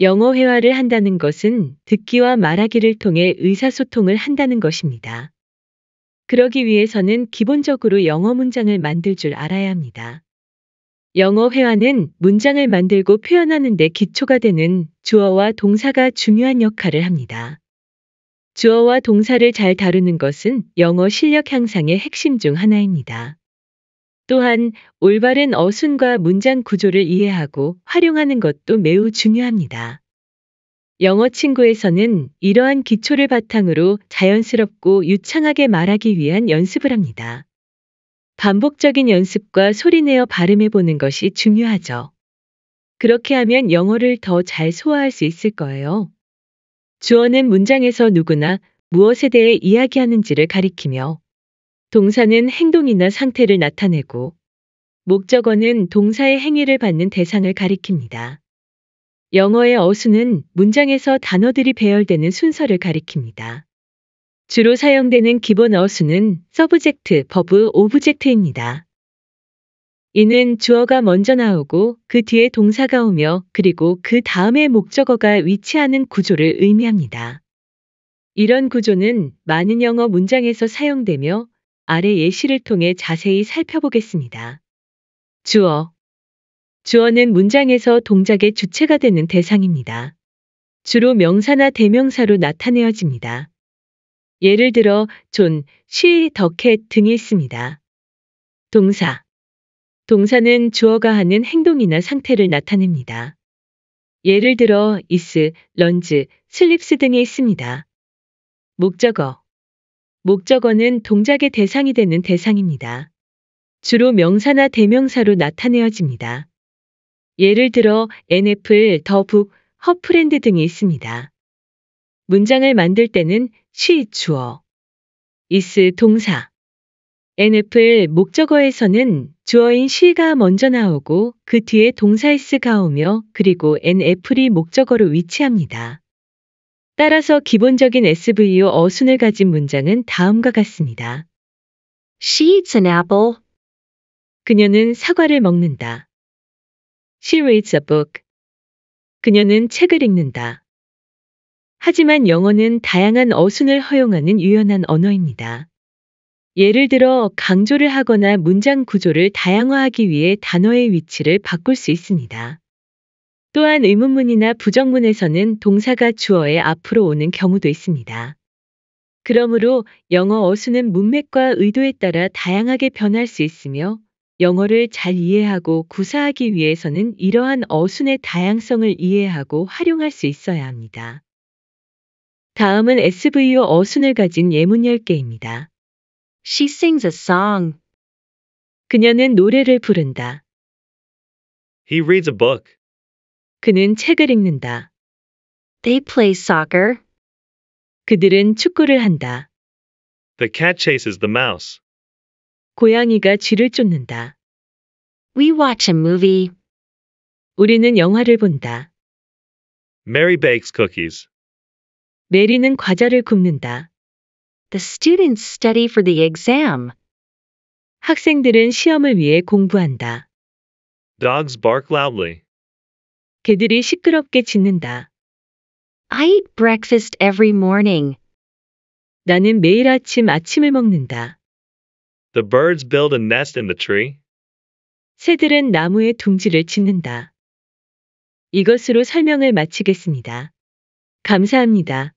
영어 회화를 한다는 것은 듣기와 말하기를 통해 의사소통을 한다는 것입니다. 그러기 위해서는 기본적으로 영어 문장을 만들 줄 알아야 합니다. 영어 회화는 문장을 만들고 표현하는 데 기초가 되는 주어와 동사가 중요한 역할을 합니다. 주어와 동사를 잘 다루는 것은 영어 실력 향상의 핵심 중 하나입니다. 또한 올바른 어순과 문장 구조를 이해하고 활용하는 것도 매우 중요합니다. 영어 친구에서는 이러한 기초를 바탕으로 자연스럽고 유창하게 말하기 위한 연습을 합니다. 반복적인 연습과 소리내어 발음해 보는 것이 중요하죠. 그렇게 하면 영어를 더 잘 소화할 수 있을 거예요. 주어는 문장에서 누구나 무엇에 대해 이야기하는지를 가리키며 동사는 행동이나 상태를 나타내고 목적어는 동사의 행위를 받는 대상을 가리킵니다. 영어의 어수는 문장에서 단어들이 배열되는 순서를 가리킵니다. 주로 사용되는 기본 어수는 서브젝트, 버브, 오브젝트입니다. 이는 주어가 먼저 나오고 그 뒤에 동사가 오며 그리고 그 다음에 목적어가 위치하는 구조를 의미합니다. 이런 구조는 많은 영어 문장에서 사용되며 아래 예시를 통해 자세히 살펴보겠습니다. 주어 주어는 문장에서 동작의 주체가 되는 대상입니다. 주로 명사나 대명사로 나타내어집니다. 예를 들어 존, 시, 더캣 등이 있습니다. 동사 동사는 주어가 하는 행동이나 상태를 나타냅니다. 예를 들어 이스, 런즈, 슬립스 등이 있습니다. 목적어 목적어는 동작의 대상이 되는 대상입니다. 주로 명사나 대명사로 나타내어집니다. 예를 들어 NFL, 더북, 허프랜드 등이 있습니다. 문장을 만들 때는 she 주어, is 동사, NFL 목적어에서는 주어인 she가 먼저 나오고 그 뒤에 동사 is가 오며 그리고 NFL이 목적어로 위치합니다. 따라서 기본적인 SVO 어순을 가진 문장은 다음과 같습니다. She eats an apple. 그녀는 사과를 먹는다. She reads a book. 그녀는 책을 읽는다. 하지만 영어는 다양한 어순을 허용하는 유연한 언어입니다. 예를 들어 강조를 하거나 문장 구조를 다양화하기 위해 단어의 위치를 바꿀 수 있습니다. 또한 의문문이나 부정문에서는 동사가 주어에 앞으로 오는 경우도 있습니다. 그러므로 영어 어수는 문맥과 의도에 따라 다양하게 변할 수 있으며 영어를 잘 이해하고 구사하기 위해서는 이러한 어순의 다양성을 이해하고 활용할 수 있어야 합니다. 다음은 SVO 어순을 가진 예문 10개입니다. She sings a song. 그녀는 노래를 부른다. He reads a book. 그는 책을 읽는다. They play soccer. 그들은 축구를 한다. The cat chases the mouse. 고양이가 쥐를 쫓는다. We watch a movie. 우리는 영화를 본다. Mary bakes cookies. 메리는 과자를 굽는다. The students study for the exam. 학생들은 시험을 위해 공부한다. Dogs bark loudly. 개들이 시끄럽게 짖는다. I eat breakfast every morning. 나는 매일 아침 아침을 먹는다. The birds build a nest in the tree. 새들은 나무에 둥지를 짓는다. 이것으로 설명을 마치겠습니다. 감사합니다.